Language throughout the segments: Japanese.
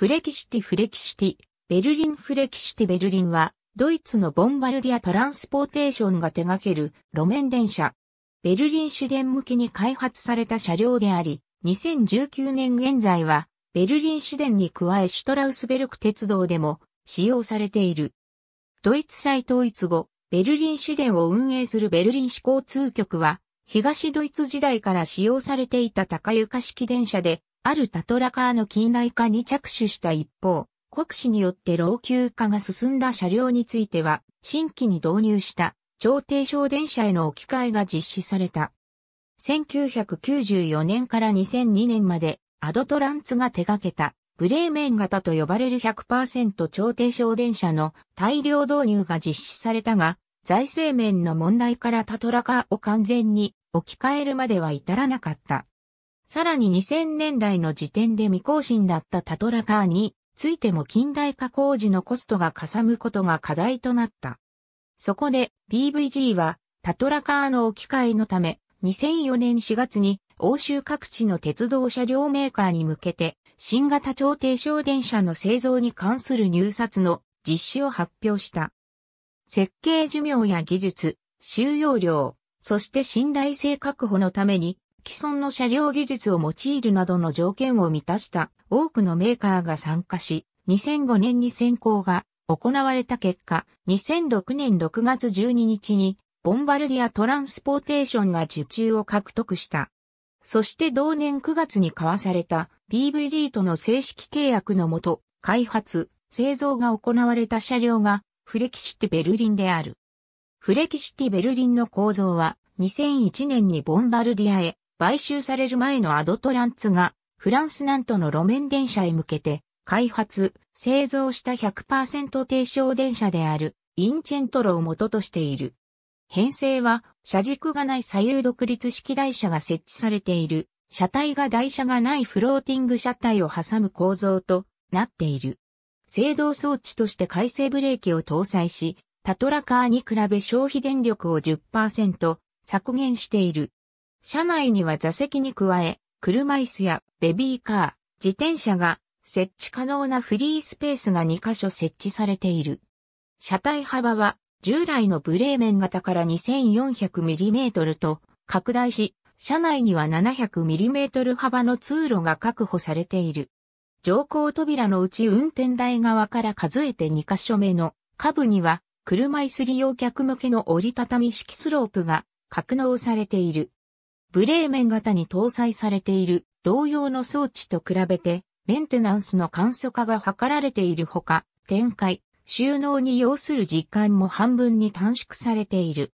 フレキシティフレキシティ、ベルリンフレキシティベルリンは、ドイツのボンバルディアトランスポーテーションが手掛ける路面電車。ベルリン市電向きに開発された車両であり、2019年現在は、ベルリン市電に加えシュトラウスベルク鉄道でも使用されている。ドイツ再統一後、ベルリン市電を運営するベルリン市交通局は、東ドイツ時代から使用されていた高床式電車で、あるタトラカーの近代化に着手した一方、国史によって老朽化が進んだ車両については、新規に導入した超低床電車への置き換えが実施された。1994年から2002年までアドトランツが手掛けたブレーメン型と呼ばれる100%超低床電車の大量導入が実施されたが、財政面の問題からタトラカーを完全に置き換えるまでは至らなかった。さらに2000年代の時点で未更新だったタトラカーについても近代化工事のコストがかさむことが課題となった。そこで b v g はタトラカーの置き換えのため2004年4月に欧州各地の鉄道車両メーカーに向けて新型超低省電車の製造に関する入札の実施を発表した。設計寿命や技術、収容量、そして信頼性確保のために既存の車両技術を用いるなどの条件を満たした多くのメーカーが参加し、2005年に選考が行われた結果、2006年6月12日に、ボンバルディア・トランスポーテーションが受注を獲得した。そして同年9月に交わされた BVG との正式契約のもと、開発、製造が行われた車両がフレキシティベルリンである。フレキシティベルリンの構造は2001年にボンバルディアへ買収される前のアドトランツが、フランス南都の路面電車へ向けて、開発、製造した100%低床電車である、インチェントロを元としている。編成は、車軸がない左右独立式台車が設置されている、車体が台車がないフローティング車体を挟む構造となっている。制動装置として回生ブレーキを搭載し、タトラカーに比べ消費電力を10%削減している。車内には座席に加え、車椅子やベビーカー、自転車が設置可能なフリースペースが2カ所設置されている。車体幅は従来のブレーメン型から 2400mm と拡大し、車内には 700mm 幅の通路が確保されている。乗降扉のうち運転台側から数えて2カ所目の下部には車椅子利用客向けの折りたたみ式スロープが格納されている。ブレーメン型に搭載されている同様の装置と比べて、メンテナンスの簡素化が図られているほか、展開、収納に要する時間も半分に短縮されている。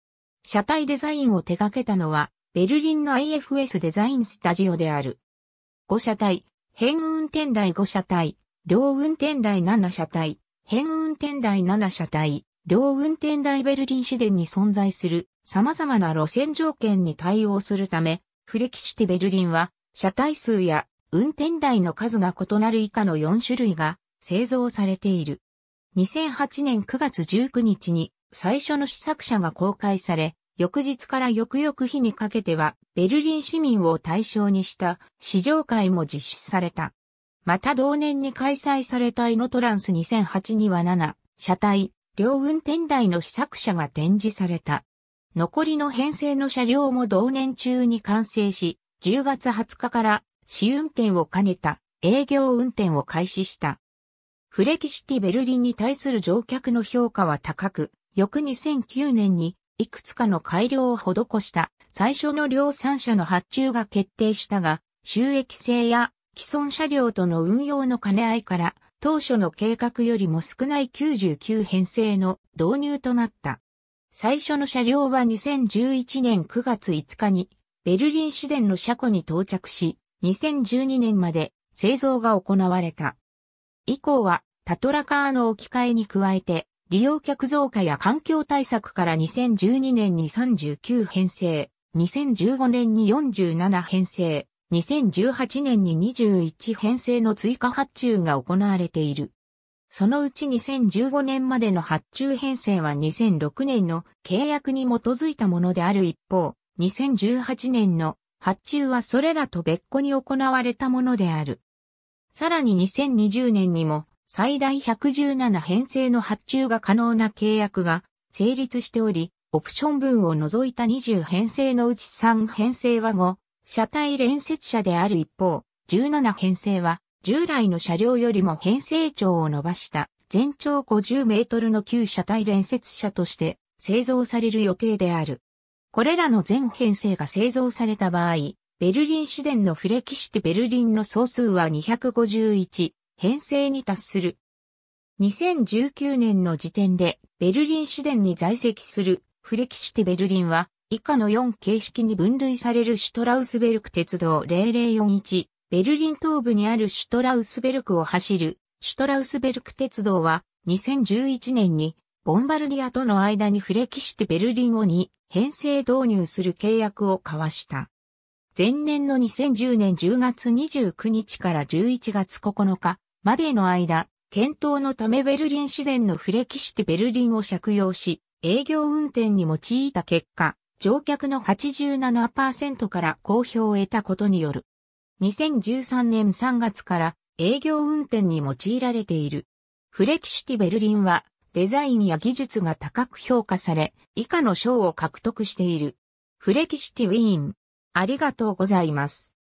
車体デザインを手掛けたのは、ベルリンの IFS デザインスタジオである。5車体、変運転台5車体、両運転台7車体、変運転台7車体、両運転台ベルリン市電に存在する様々な路線条件に対応するため、フレキシティベルリンは、車体数や運転台の数が異なる以下の4種類が製造されている。2008年9月19日に最初の試作車が公開され、翌日から翌々日にかけては、ベルリン市民を対象にした試乗会も実施された。また同年に開催されたイノトランス2008には7、車体、両運転台の試作車が展示された。残りの編成の車両も同年中に完成し、10月20日から試運転を兼ねた営業運転を開始した。フレキシティベルリンに対する乗客の評価は高く、翌2009年にいくつかの改良を施した最初の量産車の発注が決定したが、収益性や既存車両との運用の兼ね合いから当初の計画よりも少ない99編成の導入となった。最初の車両は2011年9月5日にベルリン市電の車庫に到着し、2012年まで製造が行われた。以降はタトラカーの置き換えに加えて、利用客増加や環境対策から2012年に39編成、2015年に47編成、2018年に21編成の追加発注が行われている。そのうち2015年までの発注編成は2006年の契約に基づいたものである一方、2018年の発注はそれらと別個に行われたものである。さらに2020年にも最大117編成の発注が可能な契約が成立しており、オプション分を除いた20編成のうち3編成は5、車体連接車である一方、17編成は従来の車両よりも編成長を伸ばした全長50メートルの旧車体連接車として製造される予定である。これらの全編成が製造された場合、ベルリン市電のフレキシテベルリンの総数は251、編成に達する。2019年の時点で、ベルリン市電に在籍するフレキシテベルリンは、以下の4形式に分類されるシュトラウスベルク鉄道0041、ベルリン東部にあるシュトラウスベルクを走る、シュトラウスベルク鉄道は、2011年に、ボンバルディアとの間にフレキシテベルリンを2編成導入する契約を交わした。前年の2010年10月29日から11月9日までの間、検討のためベルリン市電のフレキシテベルリンを借用し、営業運転に用いた結果、乗客の87%から好評を得たことによる2013年3月から営業運転に用いられている。フレキシティベルリンはデザインや技術が高く評価され、以下の賞を獲得している。フレキシティウィーン。ありがとうございます。